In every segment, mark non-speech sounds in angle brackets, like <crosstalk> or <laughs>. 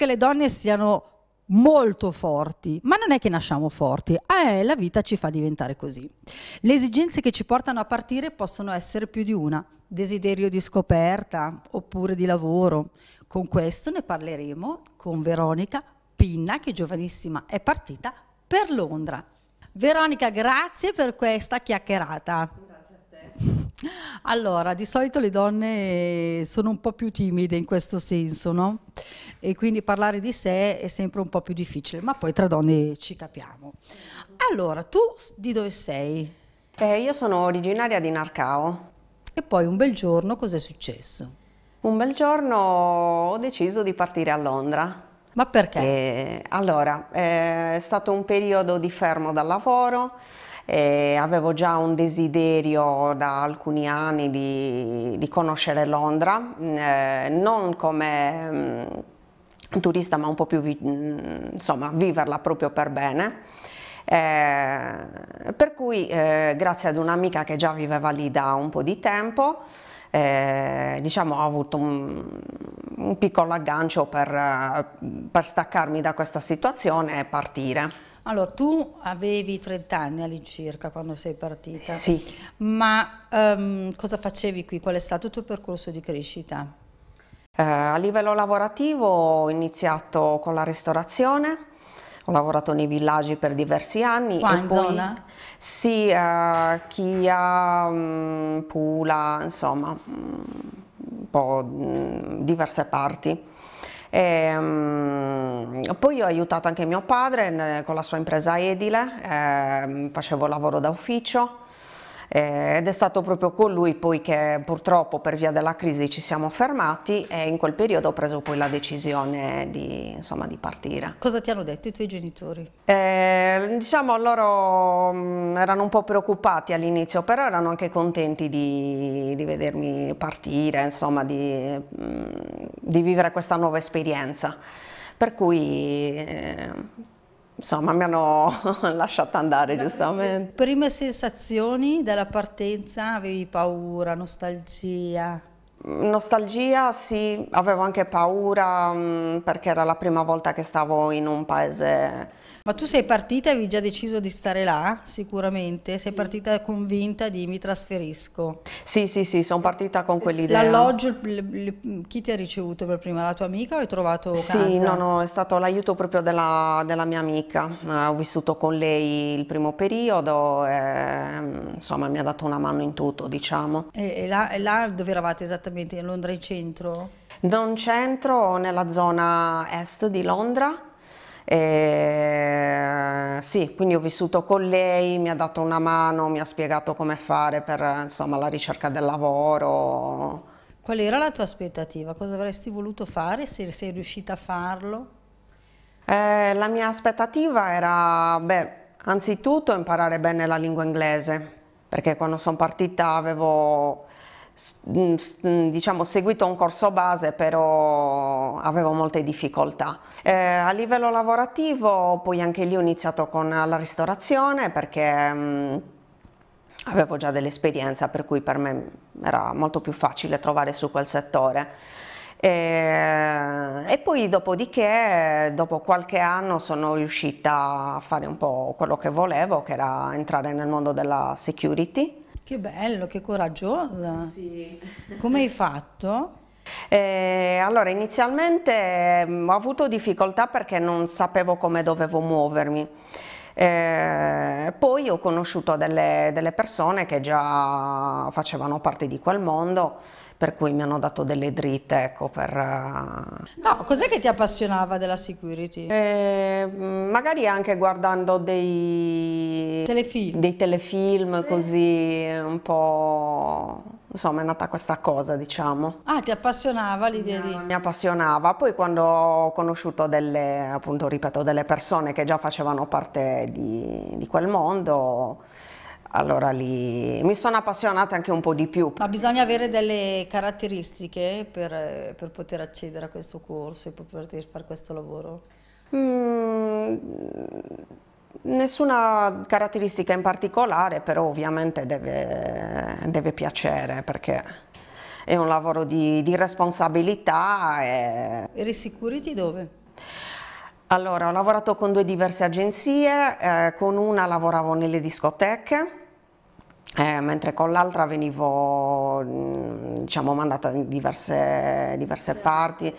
che le donne siano molto forti, ma non è che nasciamo forti, eh, la vita ci fa diventare così. Le esigenze che ci portano a partire possono essere più di una, desiderio di scoperta oppure di lavoro. Con questo ne parleremo con Veronica Pinna, che giovanissima è partita per Londra. Veronica, grazie per questa chiacchierata. Allora, di solito le donne eh, sono un po' più timide in questo senso, no? E quindi parlare di sé è sempre un po' più difficile, ma poi tra donne ci capiamo. Allora, tu di dove sei? Eh, io sono originaria di Narcao. E poi un bel giorno cos'è successo? Un bel giorno ho deciso di partire a Londra. Ma perché? E, allora, eh, è stato un periodo di fermo dal lavoro eh, avevo già un desiderio da alcuni anni di, di conoscere Londra, mm, eh, non come mh, mm, turista ma un po' più, vi, mh, mm, insomma, viverla proprio per bene. Eh, per cui eh, grazie ad un'amica che già viveva lì da un po' di tempo, eh, diciamo ho avuto un, un piccolo aggancio per, eh, per staccarmi da questa situazione e partire. Allora, tu avevi 30 anni all'incirca quando sei partita. Sì. Ma um, cosa facevi qui? Qual è stato il tuo percorso di crescita? Eh, a livello lavorativo ho iniziato con la ristorazione, ho lavorato nei villaggi per diversi anni. Qua in poi, zona? Sì, eh, Chia, mh, mm, Pula, insomma, mh, mm, un po' mh, mm, diverse parti. E, um, poi ho aiutato anche mio padre con la sua impresa edile, eh, facevo lavoro da ufficio eh, ed è stato proprio con lui poi che purtroppo per via della crisi ci siamo fermati e in quel periodo ho preso poi la decisione di, insomma, di partire. Cosa ti hanno detto i tuoi genitori? Eh, diciamo loro mh, mm, erano un po' preoccupati all'inizio però erano anche contenti di, di vedermi partire, insomma di, mh, mm, di vivere questa nuova esperienza per cui eh, insomma mi hanno <laughs> lasciato andare giustamente. Prime sensazioni della partenza? Avevi paura, nostalgia? Nostalgia, sì, avevo anche paura mh, mm, perché era la prima volta che stavo in un paese. Ma tu sei partita e avevi già deciso di stare là, sicuramente? Sei partita convinta di mi trasferisco? Sì, sì, sì, sono partita con quell'idea. L'alloggio, chi ti ha ricevuto per prima? La tua amica o hai trovato sì, casa? Sì, no, no, è stato l'aiuto proprio della, della, mia amica. Eh, ho vissuto con lei il primo periodo e, mm, insomma mi ha dato una mano in tutto, diciamo. E, e là, e là dove eravate esattamente? esattamente a Londra in centro? Non centro, nella zona est di Londra. E, eh, sì, quindi ho vissuto con lei, mi ha dato una mano, mi ha spiegato come fare per insomma, la ricerca del lavoro. Qual era la tua aspettativa? Cosa avresti voluto fare se sei riuscita a farlo? Eh, la mia aspettativa era, beh, anzitutto imparare bene la lingua inglese, perché quando sono partita avevo Mm, mm, diciamo, seguito un corso base però avevo molte difficoltà. Eh, a livello lavorativo poi anche lì ho iniziato con la ristorazione perché mh, mm, avevo già dell'esperienza per cui per me era molto più facile trovare su quel settore. E, eh, e, poi dopodiché, dopo qualche anno, sono riuscita a fare un po' quello che volevo, che era entrare nel mondo della security che bello, che coraggiosa. Sì. Come hai fatto? Eh, allora, inizialmente mh, mm, ho avuto difficoltà perché non sapevo come dovevo muovermi. Eh, poi ho conosciuto delle, delle persone che già facevano parte di quel mondo per cui mi hanno dato delle dritte ecco, per... Eh, no, cos'è che ti appassionava della security? Eh, magari anche guardando dei telefilm, dei telefilm sì. così un po' insomma è nata questa cosa diciamo. Ah ti appassionava l'idea di... Mi appassionava, poi quando ho conosciuto delle, appunto ripeto, delle persone che già facevano parte di, di quel mondo allora lì mi sono appassionata anche un po' di più. Ma bisogna avere delle caratteristiche per, per poter accedere a questo corso e per poter fare questo lavoro? Mm, nessuna caratteristica in particolare, però ovviamente deve, deve piacere perché è un lavoro di, di responsabilità. E... Eri sicuriti dove? Allora, ho lavorato con due diverse agenzie, eh, con una lavoravo nelle discoteche, eh, mentre con l'altra venivo mm, diciamo, mandata in diverse, diverse parti,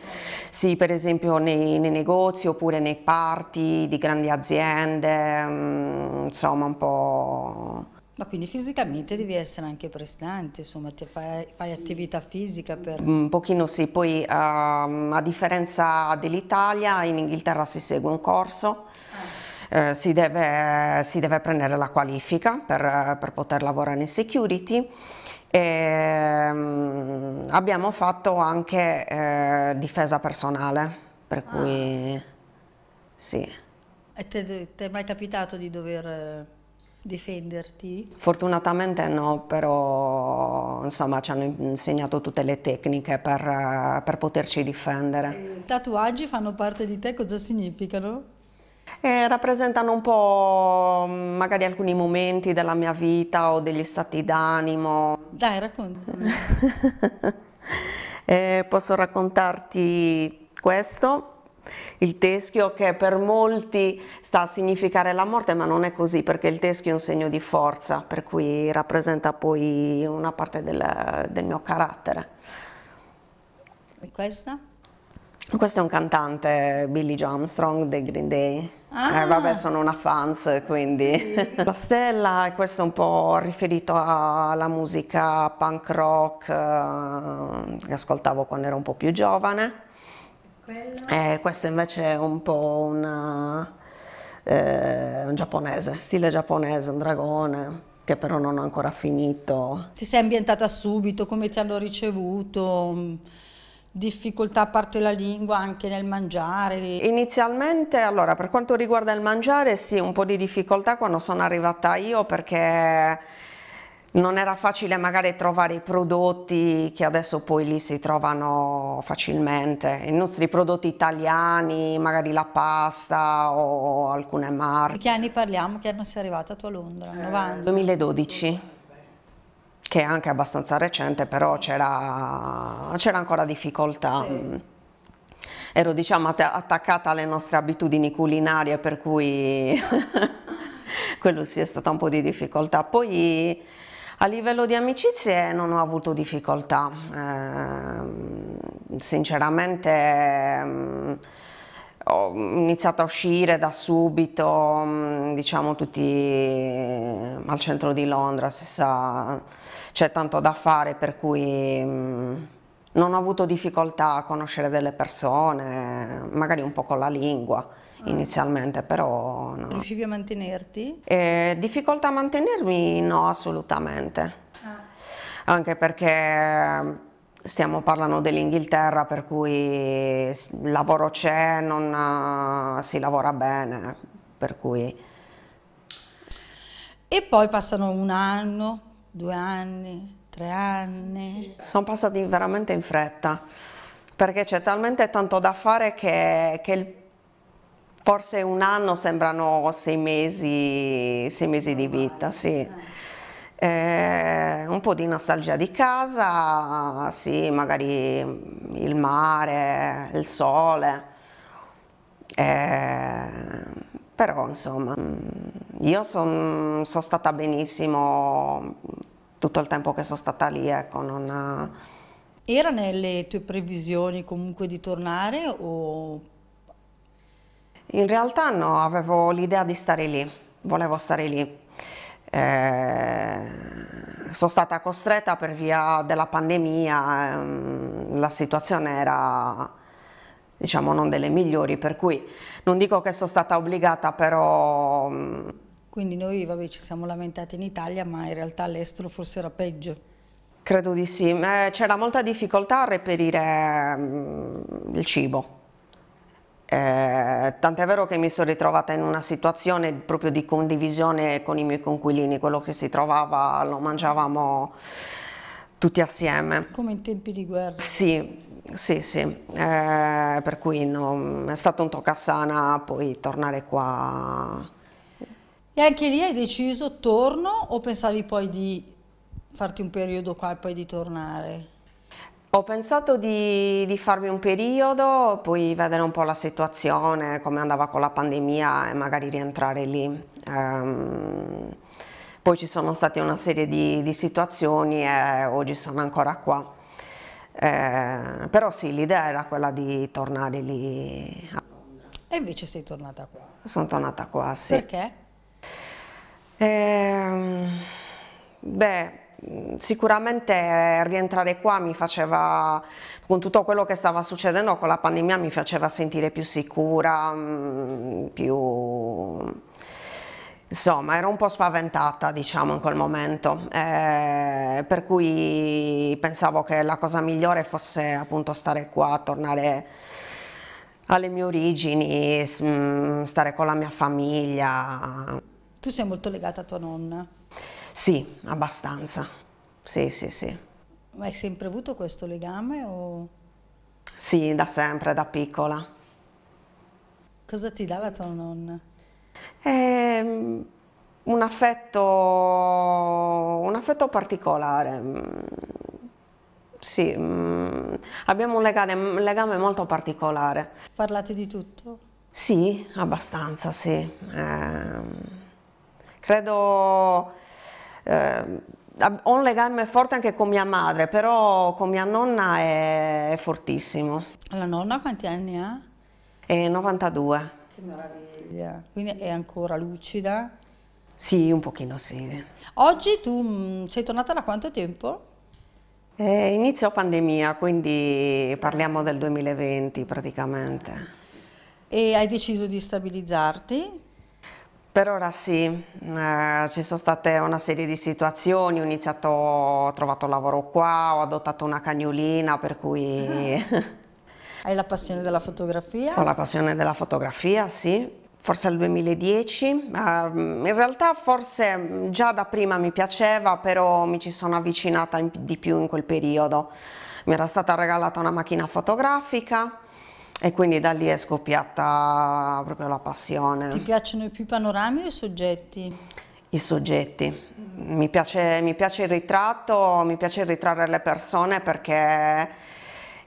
sì, per esempio nei, nei, negozi oppure nei party di grandi aziende, mm, insomma un po' Ma quindi fisicamente devi essere anche prestante, insomma, fai, fai sì. attività fisica per... Mm, un pochino sì, poi um, a differenza dell'Italia, in Inghilterra si segue un corso, ah. eh, si, deve, si, deve, prendere la qualifica per, per poter lavorare in security. E, ehm, abbiamo fatto anche eh, difesa personale, per ah. cui sì. E ti è mai capitato di dover difenderti? Fortunatamente no, però insomma ci hanno insegnato tutte le tecniche per, per poterci difendere. I tatuaggi fanno parte di te, cosa significano? Eh, rappresentano un po' mm, magari alcuni momenti della mia vita o degli stati d'animo. Dai, racconta. <laughs> eh, posso raccontarti questo il teschio che per molti sta a significare la morte ma non è così perché il teschio è un segno di forza per cui rappresenta poi una parte del, del mio carattere. E questa? Questo è un cantante, Billy Joe Armstrong dei Green Day. Eh, ah. Eh, vabbè, sono una fans, quindi. Sì. <laughs> La stella, e questo è un po' riferito alla musica punk rock eh, che ascoltavo quando ero un po' più giovane eh, questo invece è un po' una, eh, un giapponese, stile giapponese, un dragone che però non ho ancora finito. Ti sei ambientata subito, come ti hanno ricevuto? Mm, difficoltà a parte la lingua anche nel mangiare? Inizialmente, allora, per quanto riguarda il mangiare, sì, un po' di difficoltà quando sono arrivata io perché non era facile magari trovare i prodotti che adesso poi lì si trovano facilmente, i nostri prodotti italiani, magari la pasta o alcune marche. Che anni parliamo? Che anno sei arrivata tu a Londra? Eh, 2012 che è anche abbastanza recente, però c'era, ancora difficoltà. Sì. Mm. Ero diciamo attaccata alle nostre abitudini culinarie, per cui <laughs> quello sì è stata un po' di difficoltà. Poi a livello di amicizie non ho avuto difficoltà, eh, sinceramente eh, ho iniziato a uscire da subito, mm, diciamo tutti ehm, al centro di Londra, si sa, c'è tanto da fare per cui mm, non ho avuto difficoltà a conoscere delle persone, magari un po' con la lingua. Ah. inizialmente, però no. Riuscivi a mantenerti? Eh, difficoltà a mantenermi? No, assolutamente. Ah. Anche perché stiamo parlando dell'Inghilterra per cui lavoro c'è, non eh, si lavora bene, per cui... E poi passano un anno, due anni, tre anni... Sono passati veramente in fretta, perché c'è talmente tanto da fare che, che il forse un anno sembrano sei mesi, sei mesi di vita, sì. Eh, un po' di nostalgia di casa, sì, magari il mare, il sole, eh, però insomma io sono son stata benissimo tutto il tempo che sono stata lì, ecco, non... Era nelle tue previsioni comunque di tornare o in realtà no, avevo l'idea di stare lì, volevo stare lì. Eh, sono stata costretta per via della pandemia, ehm, la situazione era diciamo non delle migliori, per cui non dico che sono stata obbligata, però... Mm, Quindi noi vabbè, ci siamo lamentati in Italia, ma in realtà all'estero forse era peggio. Credo di sì, eh, c'era molta difficoltà a reperire mm, il cibo eh, tant'è vero che mi sono ritrovata in una situazione proprio di condivisione con i miei conquilini, quello che si trovava lo mangiavamo tutti assieme. Come in tempi di guerra. Sì, sì, sì, eh, per cui non, è stato un toccasana poi tornare qua. E anche lì hai deciso torno o pensavi poi di farti un periodo qua e poi di tornare? Ho pensato di, di, farmi un periodo, poi vedere un po' la situazione, come andava con la pandemia e magari rientrare lì. Um, poi ci sono state una serie di, di situazioni e oggi sono ancora qua. Eh, però sì, l'idea era quella di tornare lì. E invece sei tornata qua? Sono tornata qua, sì. Perché? Eh, beh, sicuramente rientrare qua mi faceva, con tutto quello che stava succedendo con la pandemia, mi faceva sentire più sicura, mm, più... Insomma, ero un po' spaventata, diciamo, in quel momento, eh, per cui pensavo che la cosa migliore fosse appunto stare qua, tornare alle mie origini, mm, stare con la mia famiglia. Tu sei molto legata a tua nonna. Sì, abbastanza. Sì, sì, sì. Ma hai sempre avuto questo legame o... Sì, da sempre, da piccola. Cosa ti dava tua nonna? Eh, un affetto, un affetto particolare, mm, sì, mm, abbiamo un legame, un legame, molto particolare. Parlate di tutto? Sì, abbastanza, sì. Eh, credo eh, ho un legame forte anche con mia madre, però con mia nonna è, è fortissimo. La nonna quanti anni ha? È 92. Che meraviglia. Quindi è ancora lucida? Sì, un pochino sì. Oggi tu mm, sei tornata da quanto tempo? Eh, inizio pandemia, quindi parliamo del 2020 praticamente. E hai deciso di stabilizzarti? Per ora sì, eh, ci sono state una serie di situazioni, ho iniziato, ho trovato lavoro qua, ho adottato una cagnolina per cui... <laughs> Hai la passione della fotografia? Ho la passione della fotografia, sì. Forse al 2010, eh, in realtà forse mm, già da prima mi piaceva, però mi ci sono avvicinata di più in quel periodo. Mi era stata regalata una macchina fotografica, e quindi da lì è scoppiata proprio la passione. Ti piacciono più i panorami o i soggetti? I soggetti. Mi piace, mi piace il ritratto, mi piace ritrarre le persone perché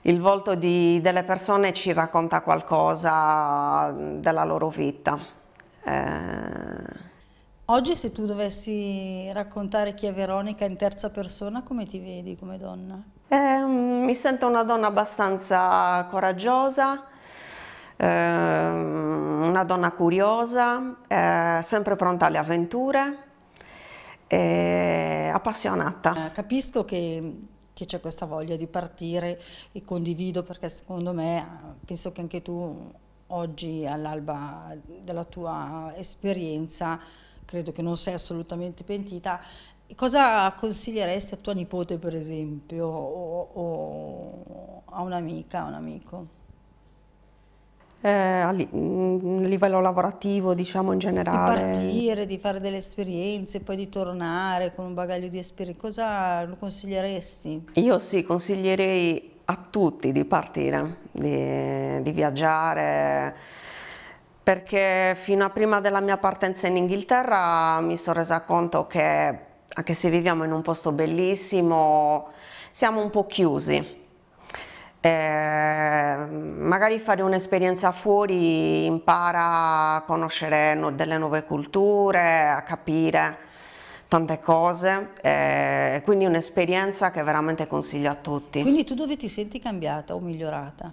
il volto di, delle persone ci racconta qualcosa della loro vita. Eh, Oggi se tu dovessi raccontare chi è Veronica in terza persona, come ti vedi come donna? Eh, mi sento una donna abbastanza coraggiosa, eh, una donna curiosa, eh, sempre pronta alle avventure, appassionata. Eh, capisco che che c'è questa voglia di partire e condivido perché secondo me, penso che anche tu oggi all'alba della tua esperienza credo che non sei assolutamente pentita, cosa consiglieresti a tua nipote per esempio o, o a un'amica, a un amico? Eh, a, li mm, a livello lavorativo diciamo in generale. Di partire, di fare delle esperienze, poi di tornare con un bagaglio di esperienze, cosa lo consiglieresti? Io sì, consiglierei a tutti di partire, di, di viaggiare, perché fino a prima della mia partenza in Inghilterra mi sono resa conto che anche se viviamo in un posto bellissimo siamo un po' chiusi. Eh, magari fare un'esperienza fuori impara a conoscere no, delle nuove culture, a capire tante cose, eh, quindi un'esperienza che veramente consiglio a tutti. Quindi tu dove ti senti cambiata o migliorata?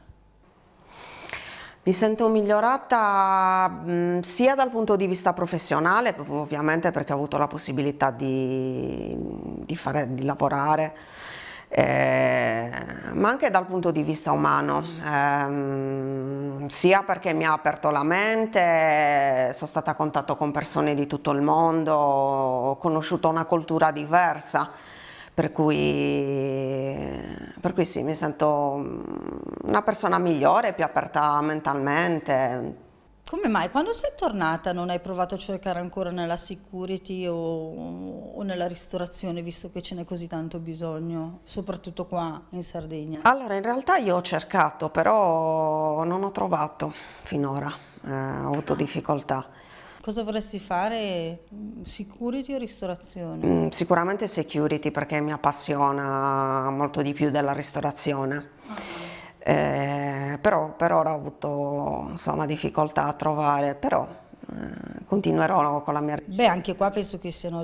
Mi sento migliorata mh, mm, sia dal punto di vista professionale, ovviamente perché ho avuto la possibilità di, di, fare, di lavorare, eh, ma anche dal punto di vista umano, eh, sia perché mi ha aperto la mente, sono stata a contatto con persone di tutto il mondo, ho conosciuto una cultura diversa, per cui per cui sì, mi sento mm, una persona migliore, più aperta mentalmente. Come mai? Quando sei tornata non hai provato a cercare ancora nella security o, o nella ristorazione, visto che ce n'è così tanto bisogno, soprattutto qua in Sardegna? Allora, in realtà io ho cercato, però non ho trovato finora, eh, ho avuto ah. difficoltà. Cosa vorresti fare? Mm, security o ristorazione? Mm, sicuramente security perché mi appassiona molto di più della ristorazione. Okay. Ah. Eh, però per ora ho avuto insomma, difficoltà a trovare, però eh, continuerò con la mia ricerca. Beh, anche qua penso che siano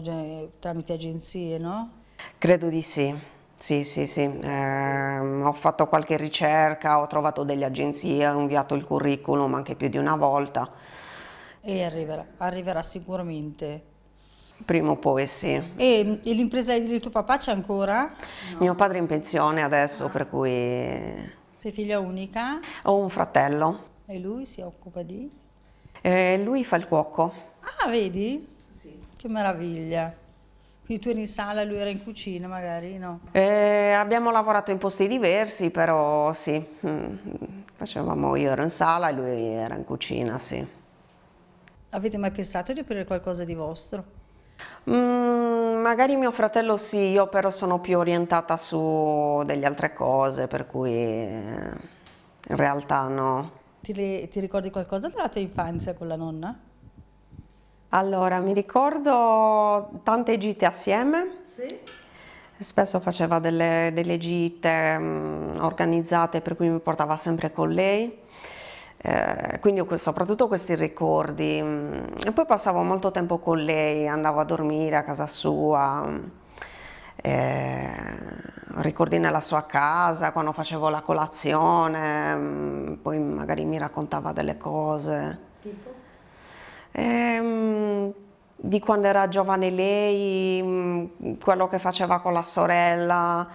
tramite agenzie, no? Credo di sì. Sì, sì, sì, eh, ho fatto qualche ricerca, ho trovato delle agenzie, ho inviato il curriculum anche più di una volta e arriverà, arriverà sicuramente. Prima o poi sì. E, e l'impresa di tuo papà c'è ancora? No. Mio padre è in pensione adesso, ah. per cui... Sei figlia unica? Ho un fratello. E lui si occupa di? Eh, lui fa il cuoco. Ah, vedi? Sì. Che meraviglia. Quindi tu eri in sala, e lui era in cucina magari, no? Eh, abbiamo lavorato in posti diversi, però sì. Mm. Facevamo, io ero in sala e lui era in cucina, sì. Avete mai pensato di aprire qualcosa di vostro? Mm, magari mio fratello sì, io però sono più orientata su delle altre cose, per cui eh, in realtà no. Ti, ti ricordi qualcosa della tua infanzia con la nonna? Allora, mi ricordo tante gite assieme. Sì. Spesso faceva delle, delle gite mh, mm, organizzate, per cui mi portava sempre con lei. Eh, quindi soprattutto questi ricordi. Mm, e poi passavo molto tempo con lei, andavo a dormire a casa sua. Mm, eh, ricordi nella sua casa, quando facevo la colazione, mm, poi magari mi raccontava delle cose. Tipo? Eh, di quando era giovane lei, quello che faceva con la sorella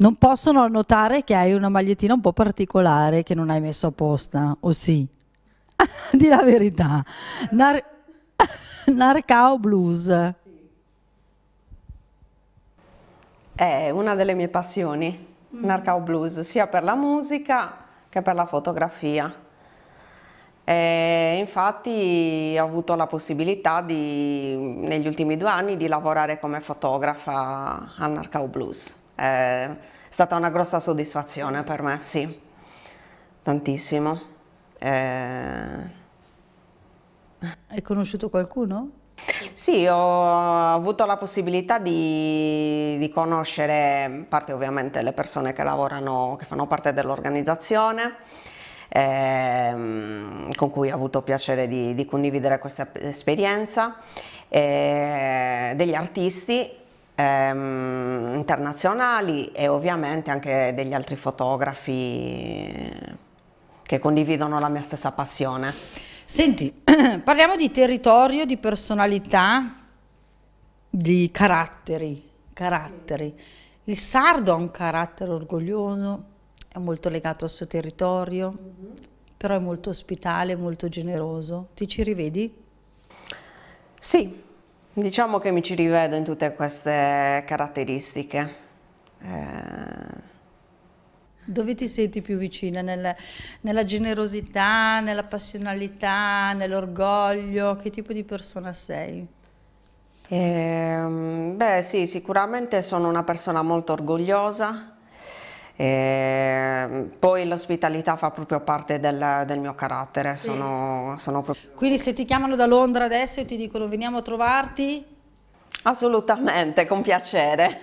non possono notare che hai una magliettina un po' particolare che non hai messo apposta, o sì? <laughs> Di la verità. Nar- <laughs> Narcao Blues. È una delle mie passioni, mm. Narcao Blues, sia per la musica che per la fotografia. E infatti ho avuto la possibilità di, negli ultimi due anni di lavorare come fotografa al Narcao Blues è stata una grossa soddisfazione per me, sì, tantissimo. Eh... <laughs> Hai conosciuto qualcuno? Sì, ho avuto la possibilità di, di conoscere, parte ovviamente le persone che lavorano, che fanno parte dell'organizzazione, ehm, con cui ho avuto piacere di, di condividere questa esperienza, eh, degli artisti ehm, internazionali e ovviamente anche degli altri fotografi che condividono la mia stessa passione. Senti, <clears throat> parliamo di territorio, di personalità, di caratteri, caratteri. Il sardo ha un carattere orgoglioso, è molto legato al suo territorio, però è molto ospitale, molto generoso. Ti ci rivedi? Sì, Diciamo che mi ci rivedo in tutte queste caratteristiche. Eh... Dove ti senti più vicina? Nella, nella generosità, nella passionalità, nell'orgoglio? Che tipo di persona sei? Eh, beh sì, sicuramente sono una persona molto orgogliosa, e ehm, poi l'ospitalità fa proprio parte del, del mio carattere. Sì. Sono, sono proprio... Quindi se ti chiamano da Londra adesso e ti dicono veniamo a trovarti? Assolutamente, con piacere.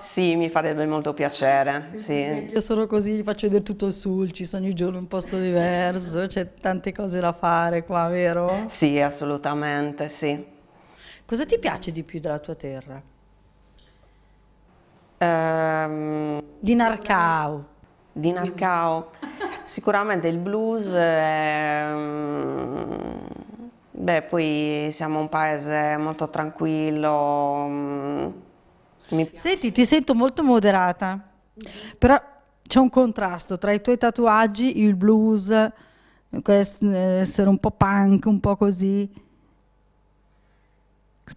<laughs> sì, mi farebbe molto piacere. Sì, sì. Io sono così, vi faccio vedere tutto il sulcis, ogni giorno un posto diverso, c'è tante cose da fare qua, vero? Sì, assolutamente, sì. Cosa ti piace di più della tua terra? Ehm, di Narcao. Di Narcao. Sicuramente il blues, ehm, beh poi siamo un paese molto tranquillo. Mm, mi- Senti, ti sento molto moderata, però c'è un contrasto tra i tuoi tatuaggi, il blues, quest- eh, essere un po' punk, un po' così.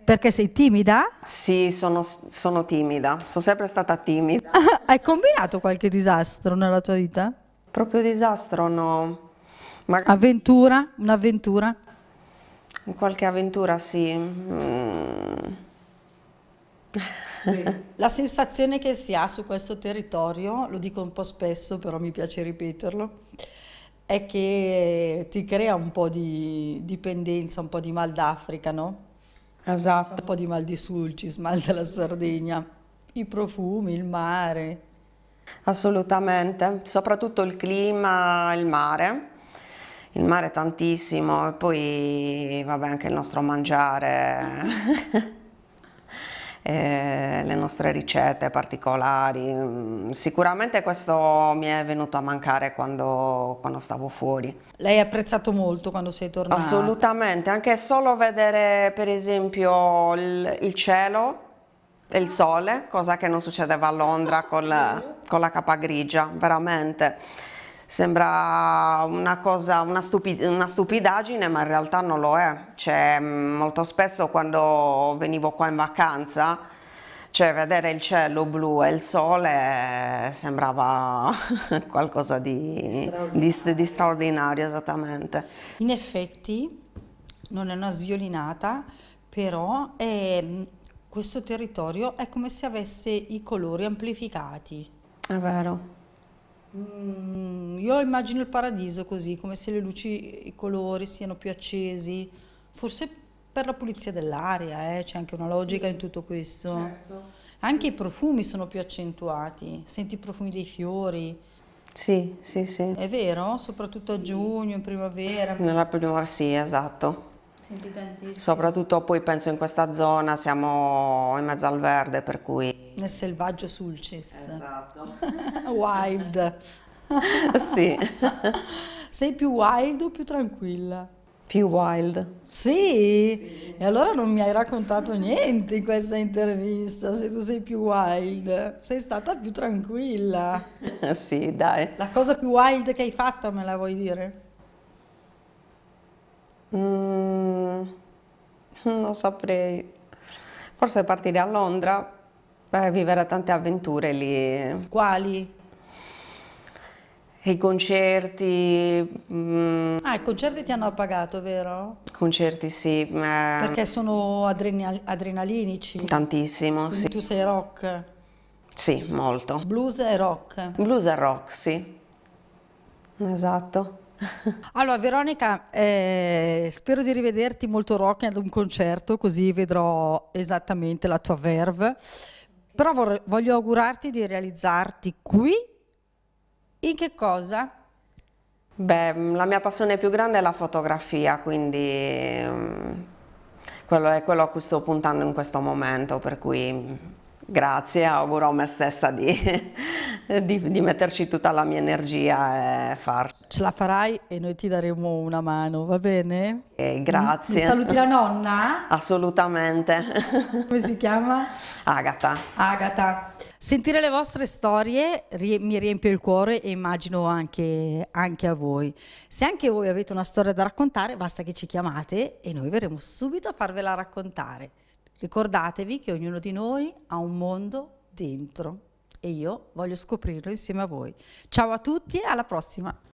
Perché sei timida? Sì, sono, sono timida, sono sempre stata timida. <laughs> Hai combinato qualche disastro nella tua vita? Proprio disastro no. Mag avventura? Un'avventura? Qualche avventura mm. sì. La sensazione che si ha su questo territorio, lo dico un po' spesso però mi piace ripeterlo, è che ti crea un po' di dipendenza, un po' di mal d'Africa, no? Esatto. Un po' di mal di sulcis, mal della Sardegna, i profumi, il mare. Assolutamente, soprattutto il clima, il mare. Il mare tantissimo e poi vabbè anche il nostro mangiare. <laughs> eh, le nostre ricette particolari. Mm, sicuramente questo mi è venuto a mancare quando, quando stavo fuori. Lei ha apprezzato molto quando sei tornata? Assolutamente, anche solo vedere per esempio il, il cielo e il sole, cosa che non succedeva a Londra con con la capa grigia, veramente. Sembra una cosa, una, stupid una stupidaggine, ma in realtà non lo è. Cioè, molto spesso quando venivo qua in vacanza, cioè vedere il cielo blu e il sole eh, sembrava <laughs> qualcosa di straordinario. Di, di straordinario, esattamente. In effetti non è una sviolinata, però è, ehm, questo territorio è come se avesse i colori amplificati. È vero. Mm, io immagino il paradiso così, come se le luci, i colori siano più accesi, forse per la pulizia dell'aria, eh? c'è anche una logica sì, in tutto questo. Certo. Anche i profumi sono più accentuati, senti i profumi dei fiori. Sì, sì, sì. È vero? Soprattutto sì. a giugno, in primavera. Nella primavera, sì, esatto. Soprattutto poi penso in questa zona siamo in mezzo al verde per cui... Nel selvaggio sulcis. Esatto. <laughs> wild. <laughs> sì. Sei più wild o più tranquilla? Più wild. Sì? sì? E allora non mi hai raccontato niente in questa intervista, se tu sei più wild. Sei stata più tranquilla. <laughs> sì, dai. La cosa più wild che hai fatto me la vuoi dire? Mmm... <laughs> Non saprei. Forse partire a Londra per eh, vivere tante avventure lì. Quali? I concerti. Mm. Ah, i concerti ti hanno appagato, vero? I Concerti sì. Ma... Perché sono adrenal adrenalinici? Tantissimo, Quindi sì. Tu sei rock? Sì, molto. Blues e rock? Blues e rock, sì. Esatto. Allora Veronica, eh, spero di rivederti molto rock ad un concerto, così vedrò esattamente la tua verve. Però vor- voglio augurarti di realizzarti qui. In che cosa? Beh, mm, la mia passione più grande è la fotografia, quindi mm, quello è quello a cui sto puntando in questo momento, per cui mm, Grazie, auguro a me stessa di, <laughs> di, di, metterci tutta la mia energia e far. Ce la farai e noi ti daremo una mano, va bene? Eh, grazie. Mi saluti la nonna? Assolutamente. Come si chiama? Agata. Agata. Sentire le vostre storie mi riempie il cuore e immagino anche, anche a voi. Se anche voi avete una storia da raccontare, basta che ci chiamate e noi verremo subito a farvela raccontare. Ricordatevi che ognuno di noi ha un mondo dentro e io voglio scoprirlo insieme a voi. Ciao a tutti e alla prossima!